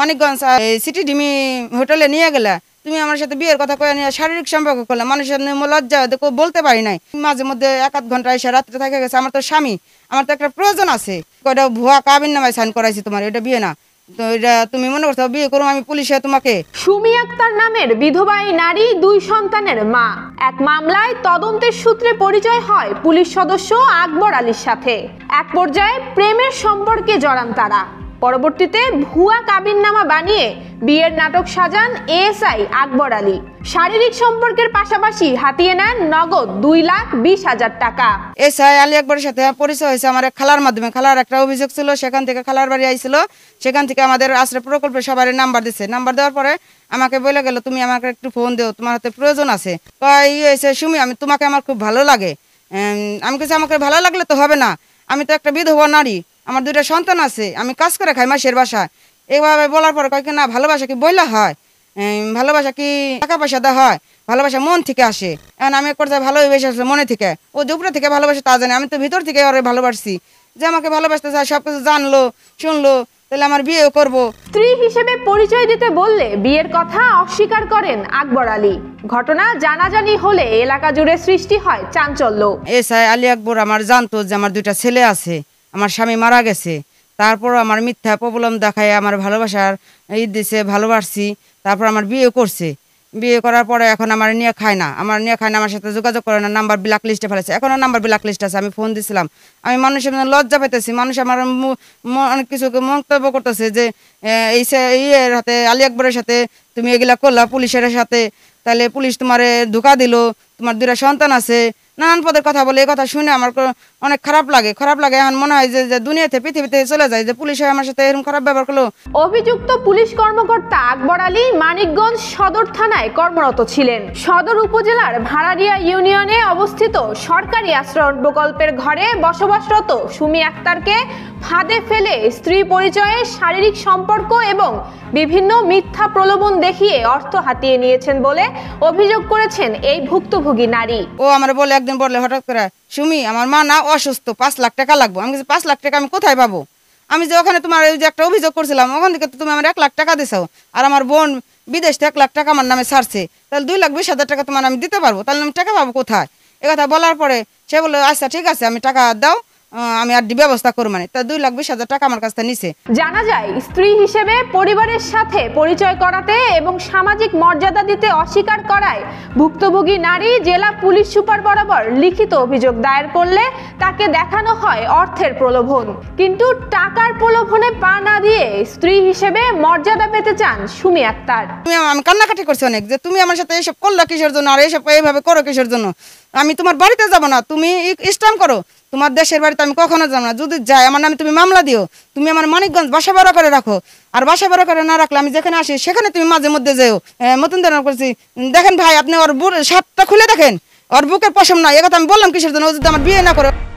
Manikganj city ডিমি হোটেলে নিয়ে গেলে তুমি আমার সাথে বিয়ের কথা কয়ে নিয়ে শারীরিক সম্পর্ক করলে মানুষের লজ্জা কেউ বলতে পারি নাই মাঝে মধ্যে এক আধ ঘন্টা এসে রাত্রে থাকে গেছে আমার তো স্বামী আমার তো একটা প্রয়োজন আছে ওটা ভুয়া কাবিন নামায় সাইন করাইছি তোমার এটা বিয়ে না তুমি মনে করছো বিয়ে করো আমি তোমাকে নামের নারী দুই সন্তানের মা এক মামলায় তদন্তের সূত্রে পরিচয় হয় পুলিশ সদস্য আকবর আলীর সাথে এক পর্যায়ে প্রেমের সম্পর্কে জড়ান তারা পরবর্তীতে ভুয়া কাবিননামা বানিয়ে বিয়ের নাটক সাজান এএসআই আকবর আলী শারীরিক সম্পর্কের পাশাপাশি হাতিয়ে নেন নগদ দুই লাখ বিশ হাজার টাকা এসআই আলী আকবরের সাথে পরিচয় হয়েছে আমার খালার মাধ্যমে খালার একটা অভিযোগ ছিল সেখান থেকে খালার বাড়ি আইছিল সেখান থেকে আমাদের আশ্রয় প্রকল্পে সবারই নাম্বার দিছে নাম্বার দেওয়ার পরে আমাকে বলে গেল তুমি আমাকে একটু ফোন দেও তোমার হাতে প্রয়োজন আছে কয় ইয়ে হয়েছে সুমি আমি তোমাকে আমার খুব ভালো লাগে আমি কিছু আমাকে ভালো লাগলে তো হবে না আমি তো একটা বিধবা নারী আমার দুইটা সন্তান আছে আমি কাজ করে খাই মাসের বাসা এইভাবে বলার পর কয়েক না ভালোবাসা কি বইলা হয় ভালোবাসা কি টাকা পয়সা দেওয়া হয় ভালোবাসা মন থেকে আসে এখন আমি করতে ভালোবেসে আসলে মনে থেকে ও দুপুরে থেকে ভালোবাসা তা জানে আমি তো ভিতর থেকে ওরে ভালোবাসছি যে আমাকে ভালোবাসতে চায় সব কিছু জানলো শুনলো তাহলে আমার বিয়েও করব স্ত্রী হিসেবে পরিচয় দিতে বললে বিয়ের কথা অস্বীকার করেন আকবর আলী ঘটনা জানাজানি হলে এলাকা জুড়ে সৃষ্টি হয় চাঞ্চল্য এস আলী আকবর আমার জানতো যে আমার দুইটা ছেলে আছে আমার স্বামী মারা গেছে তারপর আমার মিথ্যা প্রবলেম দেখায় আমার ভালোবাসার ঈদ দিছে ভালোবাসছি তারপর আমার বিয়ে করছে বিয়ে করার পরে এখন আমার নিয়ে খায় না আমার নিয়ে খায় না আমার সাথে যোগাযোগ করে না নাম্বার ব্ল্যাক লিস্টে ফেলেছে এখনও নাম্বার ব্ল্যাক লিস্ট আছে আমি ফোন দিছিলাম আমি মানুষের লজ্জা পেতেছি মানুষ আমার অনেক কিছু মন্তব্য করতেছে যে এই ইয়ের হাতে আলী আকবরের সাথে তুমি এগুলা করলা পুলিশের সাথে তাহলে পুলিশ তোমারে ধোকা দিল তোমার দুটা সন্তান আছে নানান পদের কথা বলে এই কথা শুনে আমার অনেক খারাপ লাগে খারাপ লাগে এখন মনে হয় যে দুনিয়াতে পৃথিবীতে চলে যায় যে পুলিশ আমার সাথে এরকম খারাপ ব্যবহার করলো অভিযুক্ত পুলিশ কর্মকর্তা আকবর আলী মানিকগঞ্জ সদর থানায় কর্মরত ছিলেন সদর উপজেলার ভাড়ারিয়া ইউনিয়নে অবস্থিত সরকারি আশ্রয় প্রকল্পের ঘরে বসবাসরত সুমি আক্তারকে ফাঁদে ফেলে স্ত্রী পরিচয়ে শারীরিক সম্পর্ক এবং বিভিন্ন মিথ্যা প্রলোভন দেখিয়ে অর্থ হাতিয়ে নিয়েছেন বলে অভিযোগ করেছেন এই ভুক্তভোগী নারী ও আমার বলে একদিন বললে হঠাৎ করে সুমি আমার মা না অসুস্থ পাঁচ লাখ টাকা লাগবো আমি পাঁচ লাখ টাকা আমি কোথায় পাবো আমি যে ওখানে তোমার ওই যে একটা অভিযোগ করছিলাম ওখান থেকে তুমি আমার এক লাখ টাকা দিছো আর আমার বোন বিদেশ থেকে এক লাখ টাকা আমার নামে ছাড়ছে তাহলে দুই লাখ বিশ হাজার টাকা তোমার আমি দিতে পারবো তাহলে আমি টাকা পাবো কোথায় এ কথা বলার পরে সে বললো আচ্ছা ঠিক আছে আমি টাকা দাও আমি আর ব্যবস্থা করব মানে তা দুই লাখ বিশ হাজার টাকা আমার কাছে নিছে জানা যায় স্ত্রী হিসেবে পরিবারের সাথে পরিচয় করাতে এবং সামাজিক মর্যাদা দিতে অস্বীকার করায় ভুক্তভোগী নারী জেলা পুলিশ সুপার বরাবর লিখিত অভিযোগ দায়ের করলে তাকে দেখানো হয় অর্থের প্রলোভন কিন্তু টাকার প্রলোভনে পা না দিয়ে স্ত্রী হিসেবে মর্যাদা পেতে চান সুমি আক্তার তুমি আমি কান্নাকাটি করছি অনেক যে তুমি আমার সাথে এসব করলা কিসের জন্য আর এসব এইভাবে করো কিসের জন্য আমি তোমার বাড়িতে যাব না তুমি ইস্টাম করো তোমার দেশের বাড়িতে আমি কখনো যাবো না যদি যাই আমার নামে তুমি মামলা দিও তুমি আমার মানিকগঞ্জ বাসা ভাড়া করে রাখো আর বাসা ভাড়া করে না রাখলে আমি যেখানে আসি সেখানে তুমি মাঝে মধ্যে যেও মতন দানা করছি দেখেন ভাই আপনি ওর সাতটা খুলে দেখেন ওর বুকের পশম নয় একথা আমি বললাম কিসের জন্য ও যদি আমার বিয়ে না করে